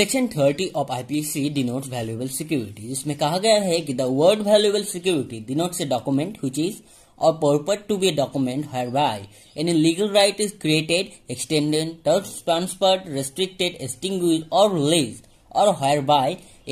Section 30 of IPC denotes valuable security जिसमें कहा गया है कि the word valuable security denotes a document which is or purport to be a document whereby any legal right is created, extended, transferred, restricted, extinguished, or released, or whereby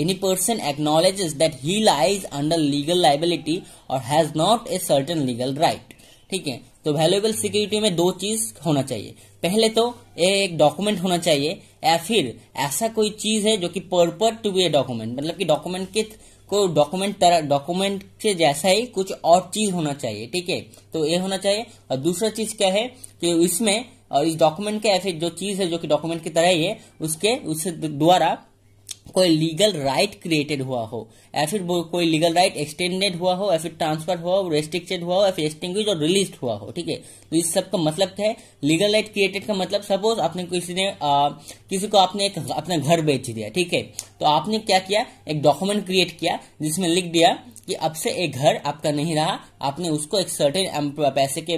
any person acknowledges that he lies under legal liability or has not a certain legal right. ठीक है तो valuable security में दो चीज होना चाहिए पहले तो एक डॉक्यूमेंट होना चाहिए या फिर ऐसा कोई चीज है जो कि purport to be a document मतलब कि डॉक्यूमेंट के को डॉक्यूमेंट तरह डॉक्यूमेंट के जैसा ही कुछ और चीज होना चाहिए ठीक है तो ये होना चाहिए और दूसरा चीज क्या है कि इसमें और इस डॉक्यूमेंट के ऐसे जो चीज है जो कि डॉक्यूमेंट की तरह ही है उसके उस द्वारा कोई लीगल राइट क्रिएटेड हुआ हो या फिर कोई लीगल राइट एक्सटेंडेड हुआ हो या फिर ट्रांसफर हुआ हो रेस्ट्रिक्टेड हुआ हो या फिर एक्सटिंग और रिलीज हुआ हो ठीक है तो इस सब का मतलब क्या है लीगल राइट क्रिएटेड का मतलब सपोज आपने किसी ने आ, किसी को आपने एक अपना घर बेच दिया ठीक है तो आपने क्या किया एक डॉक्यूमेंट क्रिएट किया जिसमें लिख दिया कि अब से एक घर आपका नहीं रहा आपने उसको एक सर्टेन पैसे के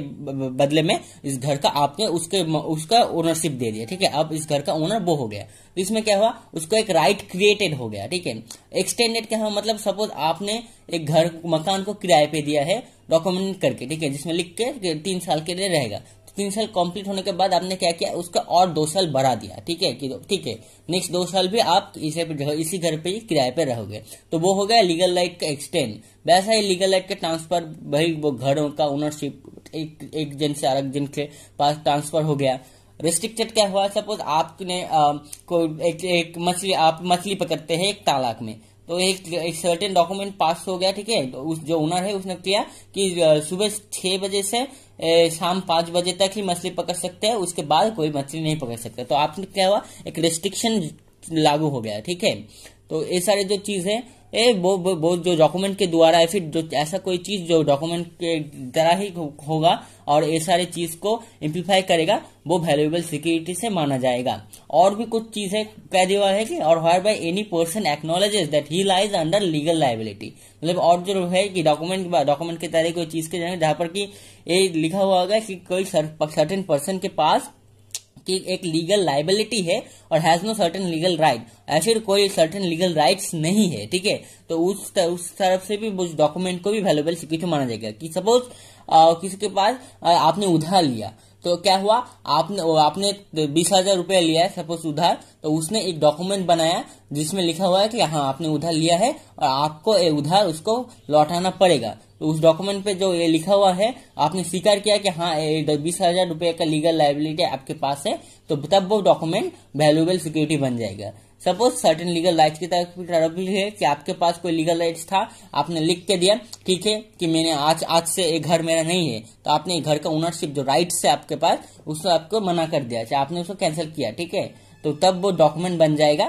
बदले में इस घर का आपने उसके उसका ओनरशिप दे दिया ठीक है अब इस घर का ओनर वो हो गया तो इसमें क्या हुआ उसको एक राइट क्रिएटेड हो गया ठीक है एक्सटेंडेड क्या हुआ मतलब सपोज आपने एक घर मकान को किराए पे दिया है डॉक्यूमेंट करके ठीक है जिसमें लिख के तीन साल के लिए रहेगा तीन साल कंप्लीट होने के बाद आपने क्या किया उसका और दो साल बढ़ा दिया ठीक है ठीक है नेक्स्ट दो साल भी आप इसे इसी घर पे ही किराए पे रहोगे तो वो हो गया लीगल लाइट का एक्सटेंड वैसा ही लीगल लाइट का ट्रांसफर भाई वो घरों का ओनरशिप एक एक जन से अलग जन के पास ट्रांसफर हो गया रिस्ट्रिक्टेड क्या हुआ सपोज आपने आ, को एक, एक मछली आप मछली पकड़ते हैं एक तालाक में तो एक सर्टेन डॉक्यूमेंट पास हो गया ठीक है तो उस जो ओनर है उसने किया कि सुबह छह बजे से शाम पांच बजे तक ही मछली पकड़ सकते हैं उसके बाद कोई मछली नहीं पकड़ सकता तो आपने क्या हुआ एक रिस्ट्रिक्शन लागू हो गया ठीक है तो ये सारे जो चीज़ है ए वो वो, वो जो डॉक्यूमेंट के द्वारा या फिर जो ऐसा कोई चीज जो डॉक्यूमेंट के द्वारा ही होगा और ये सारे चीज को इम्प्लीफाई करेगा वो वैल्यूएबल सिक्योरिटी से माना जाएगा और भी कुछ चीजें कह दिया है कि और whereby any person acknowledges that he lies under legal liability मतलब और जो है कि डॉक्यूमेंट डॉक्यूमेंट के तरह कोई चीज के जहाँ पर कि ये लिखा हुआ होगा कि कोई सर्टेन पर्सन के पास कि एक लीगल लाइबिलिटी है और has no certain legal right ऐसे कोई सर्टेन लीगल राइट्स नहीं है ठीक है तो उस तर, उस तरफ से भी उस डॉक्यूमेंट को भी वेलेबल सिक्योरिटी माना जाएगा कि सपोज किसी के पास आ, आपने उधार लिया तो क्या हुआ आपने आपने बीस हजार रूपया लिया है सपोज उधार तो उसने एक डॉक्यूमेंट बनाया जिसमें लिखा हुआ है कि हाँ आपने उधार लिया है और आपको ये उधार उसको लौटाना पड़ेगा तो उस डॉक्यूमेंट पे जो ये लिखा हुआ है आपने स्वीकार किया कि हाँ बीस हजार रूपये का लीगल लाइबिलिटी आपके पास है तो तब वो डॉक्यूमेंट वैल्यूबल सिक्योरिटी बन जाएगा सपोज सर्टेन लीगल राइट की तरफ भी है कि आपके पास कोई लीगल राइट था आपने लिख के दिया ठीक है कि मैंने आज आज से एक घर मेरा नहीं है तो आपने घर का ओनरशिप जो राइट है आपके पास उसको आपको मना कर दिया चाहे आपने उसको कैंसिल किया ठीक है तो तब वो डॉक्यूमेंट बन जाएगा